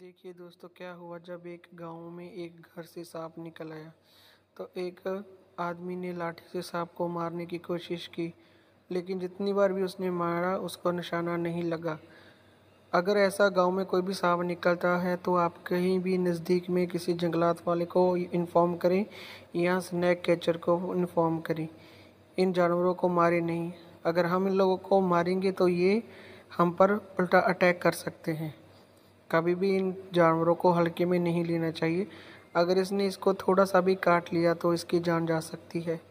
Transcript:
देखिए दोस्तों क्या हुआ जब एक गांव में एक घर से सांप निकल आया तो एक आदमी ने लाठी से सांप को मारने की कोशिश की लेकिन जितनी बार भी उसने मारा उसको निशाना नहीं लगा अगर ऐसा गांव में कोई भी सांप निकलता है तो आप कहीं भी नज़दीक में किसी जंगलात वाले को इन्फॉर्म करें या स्नैक कैचर को इन्फॉर्म करें इन जानवरों को मारें नहीं अगर हम इन लोगों को मारेंगे तो ये हम पर उल्टा अटैक कर सकते हैं कभी भी इन जानवरों को हल्के में नहीं लेना चाहिए अगर इसने इसको थोड़ा सा भी काट लिया तो इसकी जान जा सकती है